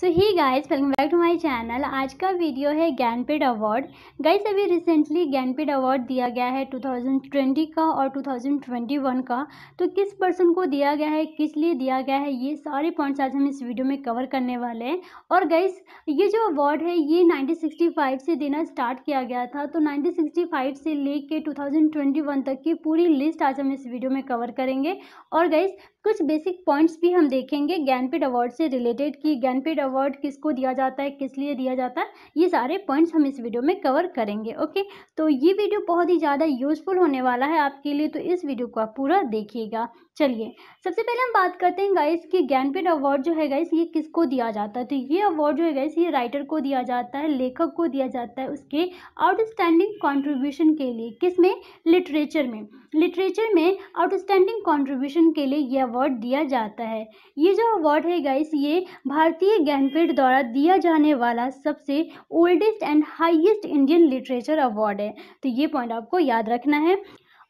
so hi guys welcome back to my channel आज का video है ज्ञानपीठ अवार्ड गाइस अभी रिसेंटली ज्ञानपीठ अवार्ड दिया गया है 2020 का और 2021 का तो किस पर्सन को दिया गया है किस लिए दिया गया है ये सारे पॉइंट्स आज हम इस वीडियो में कवर करने वाले हैं और गाइस ये जो अवार्ड है ये 1965 से देना स्टार्ट किया गया था तो 1965 से ले कर टू तक की पूरी लिस्ट आज हम इस वीडियो में कवर करेंगे और गाइस कुछ बेसिक पॉइंट्स भी हम देखेंगे ज्ञानपीठ अवार्ड से रिलेटेड कि ज्ञानपीठ अवार्ड किसको दिया जाता है किस लिए दिया जाता है ये सारे पॉइंट्स हम इस वीडियो में कवर करेंगे ओके तो ये वीडियो बहुत ही ज़्यादा यूज़फुल होने वाला है आपके लिए तो इस वीडियो को आप पूरा देखिएगा चलिए सबसे पहले हम बात करते हैं गाइस कि ज्ञानपीठ अवार्ड जो है गाइस ये किसको दिया जाता है तो ये अवार्ड जो है गाइस ये राइटर को दिया जाता है लेखक को दिया जाता है उसके आउटस्टैंडिंग कंट्रीब्यूशन के लिए किस में लिटरेचर में लिटरेचर में आउटस्टैंडिंग कंट्रीब्यूशन के लिए ये अवार्ड दिया जाता है ये जो अवार्ड है गाइस ये भारतीय ज्ञानपीठ द्वारा दिया जाने वाला सबसे oldest and highest Indian literature award है तो ये पॉइंट आपको याद रखना है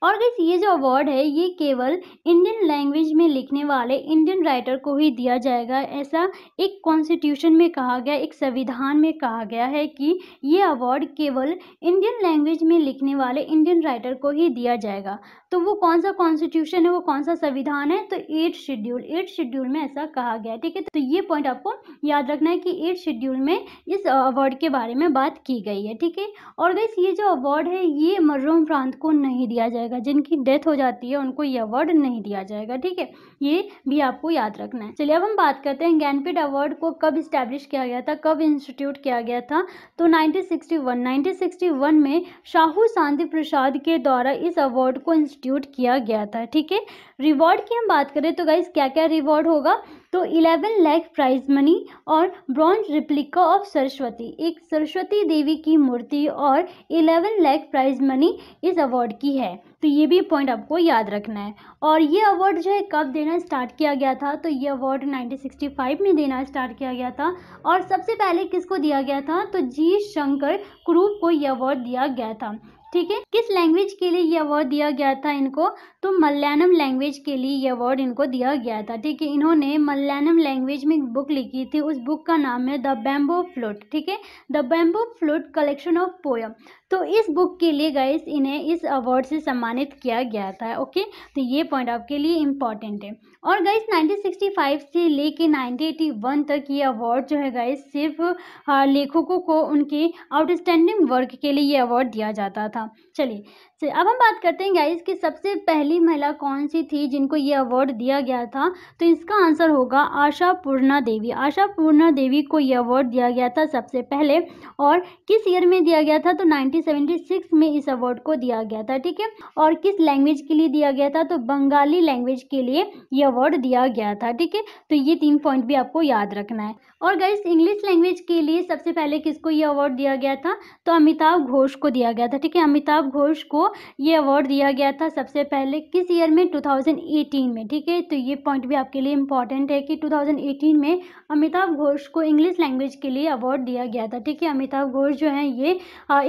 और गैस ये जो अवार्ड है ये केवल इंडियन लैंग्वेज में लिखने वाले इंडियन राइटर को ही दिया जाएगा ऐसा एक कॉन्स्टिट्यूशन में कहा गया एक संविधान में कहा गया है कि ये अवार्ड केवल इंडियन लैंग्वेज में लिखने वाले इंडियन राइटर को ही दिया जाएगा तो वो कौन सा कॉन्स्टिट्यूशन है वो कौन सा संविधान है तो एट शेड्यूल एट शेड्यूल में ऐसा कहा गया है ठीक है तो ये पॉइंट आपको याद रखना है कि एट शेड्यूल में इस अवार्ड के बारे में बात की गई है ठीक है और गैस ये जो अवार्ड है ये मर्रोम प्रांत को नहीं दिया जाएगा जाएगा जिनकी डेथ हो जाती है उनको ये अवार्ड नहीं दिया जाएगा ठीक है ये भी आपको याद रखना है चलिए अब हम बात करते हैं ज्ञानपीठ अवार्ड को कब इस्टेब्लिश किया गया था कब इंस्टीट्यूट किया गया था तो 1961 1961 में शाहू शांति प्रसाद के द्वारा इस अवार्ड को इंस्टीट्यूट किया गया था ठीक है रिवॉर्ड की हम बात करें तो गाइज क्या क्या रिवॉर्ड होगा तो इलेवन लैख प्राइज मनी और ब्रॉन्ज रिप्लिका ऑफ सरस्वती एक सरस्वती देवी की मूर्ति और इलेवन लैख प्राइज मनी इस अवार्ड की है तो ये भी पॉइंट आपको याद रखना है और ये अवार्ड जो है कब देना स्टार्ट किया गया था तो ये अवार्ड 1965 में देना स्टार्ट किया गया था और सबसे पहले किसको दिया गया था तो जी शंकर क्रूप को यह अवार्ड दिया गया था ठीक है किस लैंग्वेज के लिए ये अवार्ड दिया गया था इनको तो मलयालम लैंग्वेज के लिए ये अवार्ड इनको दिया गया था ठीक है इन्होंने मलयालम लैंग्वेज में बुक लिखी थी उस बुक का नाम है द बैम्बो फ्लूट ठीक है the bamboo flute collection of poem तो इस बुक के लिए गाइस इन्हें इस अवार्ड से सम्मानित किया गया था ओके तो ये पॉइंट आपके लिए इम्पॉर्टेंट है और गाइस 1965 से लेके 1981 तक ये अवार्ड जो है गाइस सिर्फ हाँ, लेखकों को उनके आउटस्टैंडिंग वर्क के लिए ये अवार्ड दिया जाता था 到这里。से अब हम बात करते हैं गाइस कि सबसे पहली महिला कौन सी थी जिनको ये अवार्ड दिया गया था तो इसका आंसर होगा आशा पूर्णा देवी आशा पूर्णा देवी को ये अवार्ड दिया गया था सबसे पहले और किस ईयर में दिया गया था तो 1976 में इस अवार्ड को दिया गया था ठीक है और किस लैंग्वेज के लिए दिया गया था तो बंगाली लैंग्वेज के लिए ये अवार्ड दिया गया था ठीक है तो ये तीन पॉइंट भी आपको याद रखना है और गाइस इंग्लिश लैंग्वेज के लिए सबसे पहले किसको ये अवार्ड दिया गया था तो अमिताभ घोष को दिया गया था ठीक है अमिताभ घोष को ये अवार्ड दिया गया था सबसे पहले किस ईयर में 2018 में ठीक है तो ये पॉइंट भी आपके लिए इंपॉर्टेंट है कि 2018 में अमिताभ घोष को इंग्लिश लैंग्वेज के लिए अवार्ड दिया गया था ठीक है अमिताभ घोष जो है ये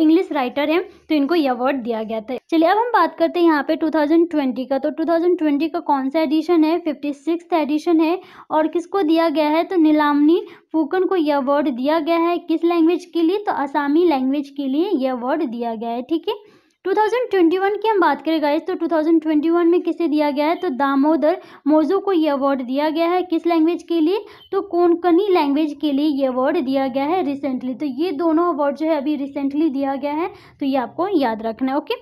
इंग्लिश राइटर हैं तो इनको ये अवार्ड दिया गया था चलिए अब हम बात करते हैं यहाँ पे 2020 का तो 2020 का कौन सा एडिशन है फिफ्टी एडिशन है और किसको दिया गया है तो नीलामनी फूकन को यह अवार्ड दिया गया है किस लैंग्वेज के लिए तो आसामी लैंग्वेज के लिए यह अवार्ड दिया गया है ठीक है 2021 की हम बात करें गाइज तो 2021 में किसे दिया गया है तो दामोदर मोजो को ये अवार्ड दिया गया है किस लैंग्वेज के लिए तो कोंकणी लैंग्वेज के लिए ये अवार्ड दिया गया है रिसेंटली तो ये दोनों अवार्ड जो है अभी रिसेंटली दिया गया है तो ये आपको याद रखना है ओके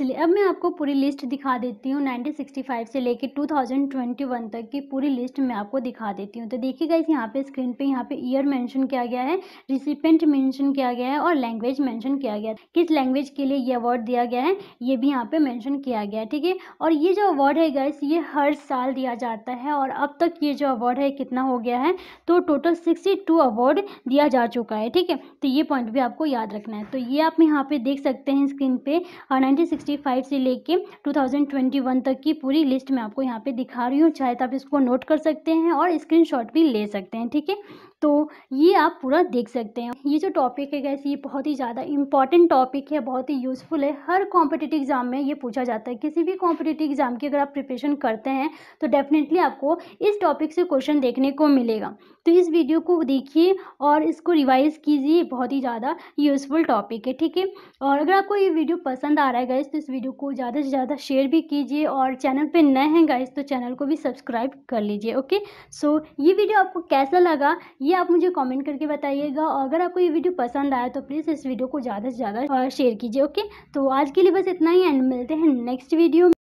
चलिए अब मैं आपको पूरी लिस्ट दिखा देती हूँ 1965 से लेके 2021 तक की पूरी लिस्ट मैं आपको दिखा देती हूँ तो देखिएगा इस यहाँ पे स्क्रीन पे यहाँ पे ईयर मेंशन किया गया है रिसिपेंट मेंशन किया गया है और लैंग्वेज मेंशन किया गया है किस लैंग्वेज के लिए ये अवार्ड दिया गया है ये भी यहाँ पे मैंशन किया गया है ठीक है और ये जो अवार्ड है गैस ये हर साल दिया जाता है और अब तक ये जो अवार्ड है कितना हो गया है तो टोटल सिक्सटी टू अवार्ड दिया जा चुका है ठीक है तो ये पॉइंट भी आपको याद रखना है तो ये आप यहाँ पे देख सकते हैं स्क्रीन पे नाइनटीन हाँ, 1965 से लेके 2021 तक की पूरी लिस्ट मैं आपको यहाँ पे दिखा रही हूँ चाहे तो आप इसको नोट कर सकते हैं और स्क्रीनशॉट भी ले सकते हैं ठीक है तो ये आप पूरा देख सकते हैं ये जो टॉपिक है गैस ये बहुत ही ज़्यादा इंपॉर्टेंट टॉपिक है बहुत ही यूज़फुल है हर कॉम्पिटेटिव एग्ज़ाम में ये पूछा जाता है किसी भी कॉम्पिटेटिव एग्ज़ाम की अगर आप प्रिपरेशन करते हैं तो डेफिनेटली आपको इस टॉपिक से क्वेश्चन देखने को मिलेगा तो इस वीडियो को देखिए और इसको रिवाइज़ कीजिए बहुत ही ज़्यादा यूज़फुल टॉपिक है ठीक है और अगर आपको ये वीडियो पसंद आ रहा है गाइज तो इस वीडियो को ज़्यादा से ज़्यादा शेयर भी कीजिए और चैनल पर नए हैं गाइज तो चैनल को भी सब्सक्राइब कर लीजिए ओके सो so, ये वीडियो आपको कैसा लगा ये ये आप मुझे कमेंट करके बताइएगा और अगर आपको ये वीडियो पसंद आया तो प्लीज़ इस वीडियो को ज़्यादा से ज़्यादा शेयर कीजिए ओके तो आज के लिए बस इतना ही एंड मिलते हैं नेक्स्ट वीडियो में